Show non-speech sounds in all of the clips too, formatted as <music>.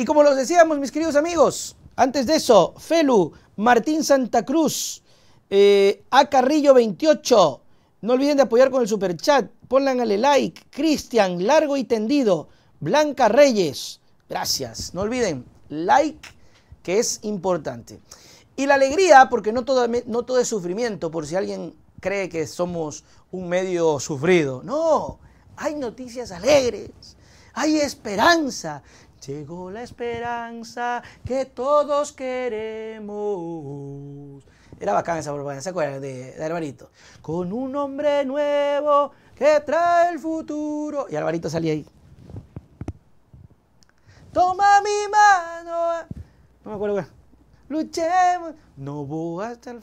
Y como los decíamos, mis queridos amigos, antes de eso, Felu, Martín Santa Cruz, eh, A Carrillo 28, no olviden de apoyar con el superchat, pónganle like, Cristian, largo y tendido, Blanca Reyes, gracias, no olviden, like, que es importante. Y la alegría, porque no todo, no todo es sufrimiento, por si alguien cree que somos un medio sufrido. No, hay noticias alegres, hay esperanza. Llegó la esperanza que todos queremos. Era bacán esa propaganda, ¿se acuerdan? De, Alvarito. Con un hombre nuevo que trae el futuro. Y Alvarito salía ahí. Toma mi mano. No me acuerdo Luchemos. No voy hasta el,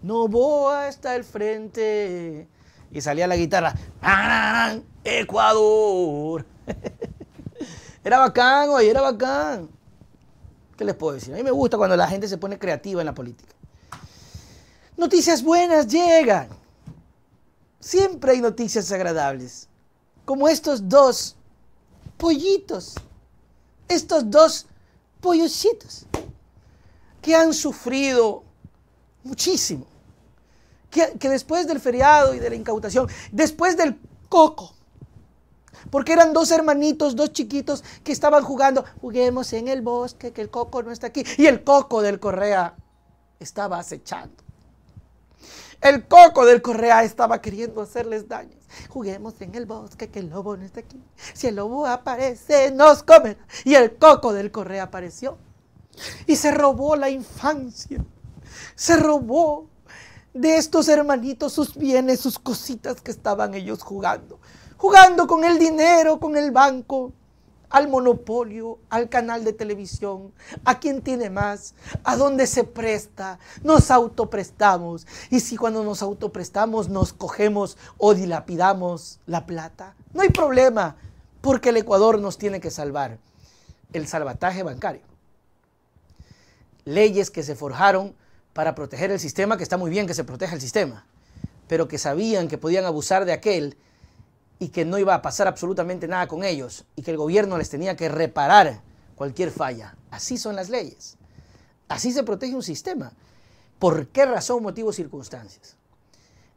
no voy hasta el frente. Y salía la guitarra. ¡Ecuador! <laughs> Era bacán, güey, era bacán. ¿Qué les puedo decir? A mí me gusta cuando la gente se pone creativa en la política. Noticias buenas llegan. Siempre hay noticias agradables. Como estos dos pollitos. Estos dos pollositos. Que han sufrido muchísimo. Que, que después del feriado y de la incautación, después del coco, porque eran dos hermanitos, dos chiquitos que estaban jugando, juguemos en el bosque, que el coco no está aquí. Y el coco del Correa estaba acechando. El coco del Correa estaba queriendo hacerles daño. Juguemos en el bosque, que el lobo no está aquí. Si el lobo aparece, nos come Y el coco del Correa apareció. Y se robó la infancia. Se robó de estos hermanitos sus bienes, sus cositas que estaban ellos jugando jugando con el dinero, con el banco, al monopolio, al canal de televisión, a quien tiene más, a dónde se presta, nos autoprestamos. Y si cuando nos autoprestamos nos cogemos o dilapidamos la plata, no hay problema, porque el Ecuador nos tiene que salvar. El salvataje bancario. Leyes que se forjaron para proteger el sistema, que está muy bien que se proteja el sistema, pero que sabían que podían abusar de aquel y que no iba a pasar absolutamente nada con ellos y que el gobierno les tenía que reparar cualquier falla. Así son las leyes. Así se protege un sistema. ¿Por qué razón, motivo, circunstancias?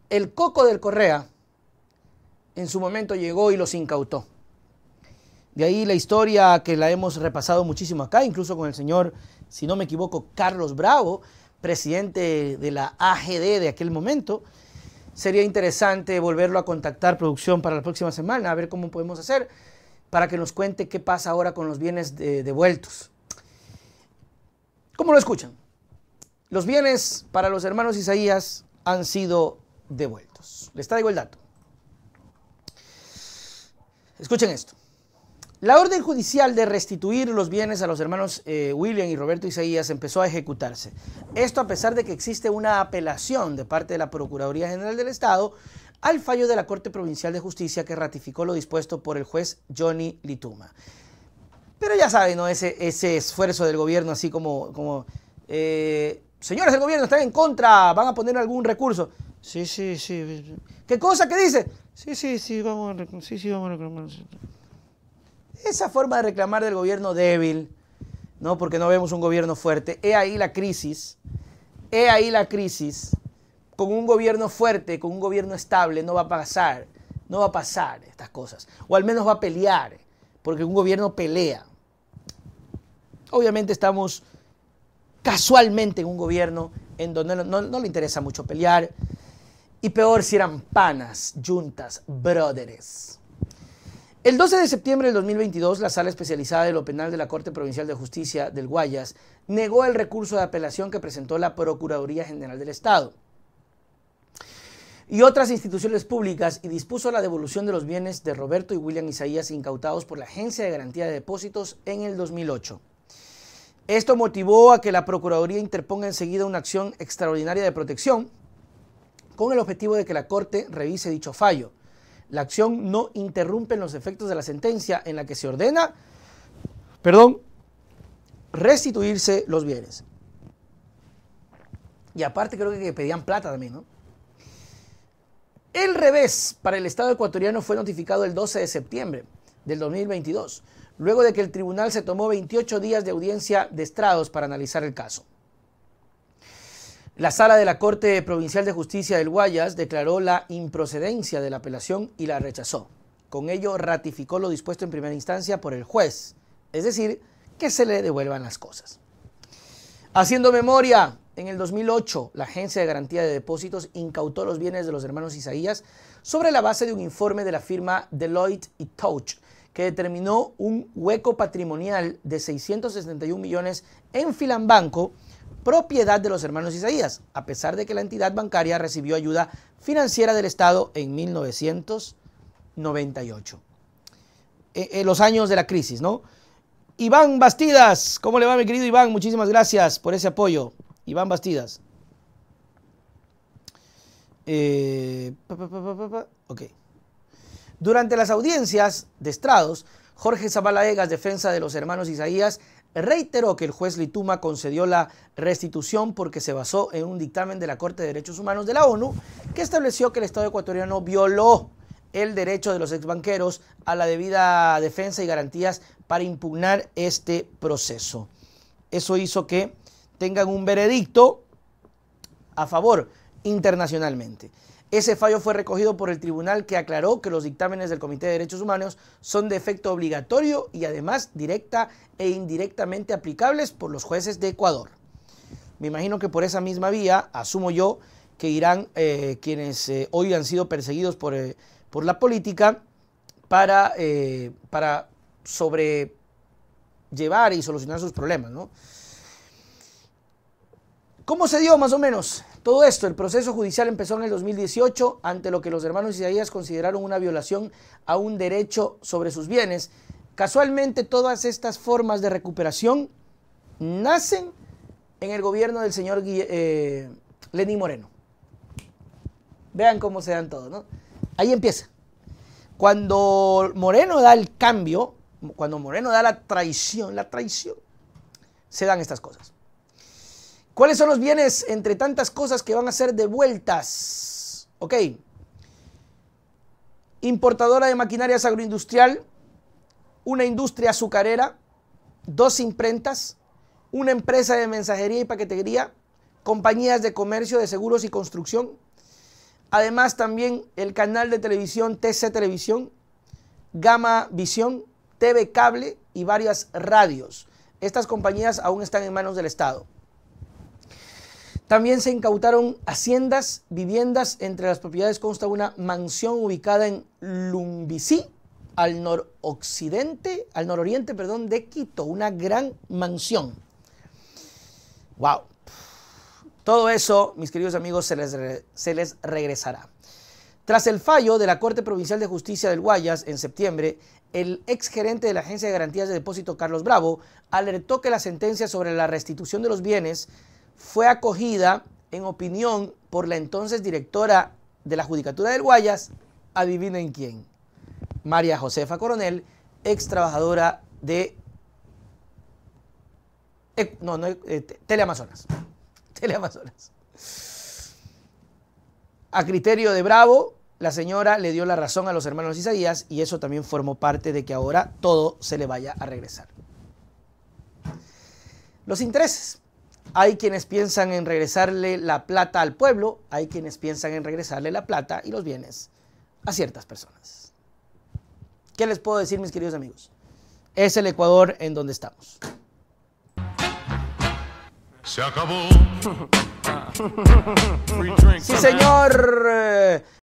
El coco del Correa en su momento llegó y los incautó. De ahí la historia que la hemos repasado muchísimo acá, incluso con el señor, si no me equivoco, Carlos Bravo, presidente de la AGD de aquel momento, sería interesante volverlo a contactar producción para la próxima semana, a ver cómo podemos hacer para que nos cuente qué pasa ahora con los bienes devueltos. ¿Cómo lo escuchan? Los bienes para los hermanos Isaías han sido devueltos. Les traigo el dato. Escuchen esto. La orden judicial de restituir los bienes a los hermanos eh, William y Roberto Isaías empezó a ejecutarse. Esto a pesar de que existe una apelación de parte de la Procuraduría General del Estado al fallo de la Corte Provincial de Justicia que ratificó lo dispuesto por el juez Johnny Lituma. Pero ya saben, ¿no? ese, ese esfuerzo del gobierno así como, como eh, señores del gobierno están en contra, van a poner algún recurso. Sí, sí, sí. ¿Qué cosa que dice? Sí, sí, sí, vamos a sí, sí, vamos a esa forma de reclamar del gobierno débil, ¿no? porque no vemos un gobierno fuerte, he ahí la crisis, he ahí la crisis, con un gobierno fuerte, con un gobierno estable, no va a pasar, no va a pasar estas cosas, o al menos va a pelear, porque un gobierno pelea. Obviamente estamos casualmente en un gobierno en donde no, no le interesa mucho pelear, y peor si eran panas, juntas, brothers. El 12 de septiembre del 2022, la Sala Especializada de lo Penal de la Corte Provincial de Justicia del Guayas negó el recurso de apelación que presentó la Procuraduría General del Estado y otras instituciones públicas y dispuso la devolución de los bienes de Roberto y William Isaías incautados por la Agencia de Garantía de Depósitos en el 2008. Esto motivó a que la Procuraduría interponga enseguida una acción extraordinaria de protección con el objetivo de que la Corte revise dicho fallo. La acción no interrumpe los efectos de la sentencia en la que se ordena, perdón, restituirse los bienes. Y aparte creo que pedían plata también, ¿no? El revés para el Estado ecuatoriano fue notificado el 12 de septiembre del 2022, luego de que el tribunal se tomó 28 días de audiencia de estrados para analizar el caso. La sala de la Corte Provincial de Justicia del Guayas declaró la improcedencia de la apelación y la rechazó. Con ello ratificó lo dispuesto en primera instancia por el juez, es decir, que se le devuelvan las cosas. Haciendo memoria, en el 2008 la Agencia de Garantía de Depósitos incautó los bienes de los hermanos Isaías sobre la base de un informe de la firma Deloitte y Touch que determinó un hueco patrimonial de 661 millones en Filambanco propiedad de los hermanos Isaías, a pesar de que la entidad bancaria recibió ayuda financiera del Estado en 1998. en eh, eh, los años de la crisis, ¿no? Iván Bastidas, ¿cómo le va mi querido Iván? Muchísimas gracias por ese apoyo. Iván Bastidas. Eh, Durante las audiencias de estrados, Jorge Zabala defensa de los hermanos Isaías, reiteró que el juez Lituma concedió la restitución porque se basó en un dictamen de la Corte de Derechos Humanos de la ONU que estableció que el Estado ecuatoriano violó el derecho de los exbanqueros a la debida defensa y garantías para impugnar este proceso. Eso hizo que tengan un veredicto a favor internacionalmente. Ese fallo fue recogido por el tribunal que aclaró que los dictámenes del Comité de Derechos Humanos son de efecto obligatorio y además directa e indirectamente aplicables por los jueces de Ecuador. Me imagino que por esa misma vía, asumo yo, que irán eh, quienes eh, hoy han sido perseguidos por, eh, la política para, para sobrellevar y solucionar sus problemas, ¿no? ¿Cómo se dio más o menos todo esto? El proceso judicial empezó en el 2018 ante lo que los hermanos Isaías consideraron una violación a un derecho sobre sus bienes. Casualmente todas estas formas de recuperación nacen en el gobierno del señor eh, Lenín Moreno. Vean cómo se dan todo, ¿no? Ahí empieza. Cuando Moreno da el cambio, cuando Moreno da la traición, la traición, se dan estas cosas. ¿Cuáles son los bienes entre tantas cosas que van a ser devueltas? Ok. Importadora de maquinarias agroindustrial, una industria azucarera, dos imprentas, una empresa de mensajería y paquetería, compañías de comercio, de seguros y construcción. Además también el canal de televisión TC Televisión, Gama Visión, TV Cable y varias radios. Estas compañías aún están en manos del Estado. También se incautaron haciendas, viviendas. Entre las propiedades consta una mansión ubicada en Lumbicí, al noroccidente, al nororiente, perdón, de Quito, una gran mansión. Wow. Todo eso, mis queridos amigos, se les, se les regresará. Tras el fallo de la Corte Provincial de Justicia del Guayas en septiembre, el exgerente de la Agencia de Garantías de Depósito, Carlos Bravo, alertó que la sentencia sobre la restitución de los bienes fue acogida en opinión por la entonces directora de la Judicatura del Guayas, adivinen quién, María Josefa Coronel, ex trabajadora de eh, no, no, eh, Teleamazonas. <laughs> Teleamazonas. A criterio de Bravo, la señora le dio la razón a los hermanos Isaías y eso también formó parte de que ahora todo se le vaya a regresar. Los intereses. Hay quienes piensan en regresarle la plata al pueblo, hay quienes piensan en regresarle la plata y los bienes a ciertas personas. ¿Qué les puedo decir, mis queridos amigos? Es el Ecuador en donde estamos. Se acabó. <laughs> sí, señor.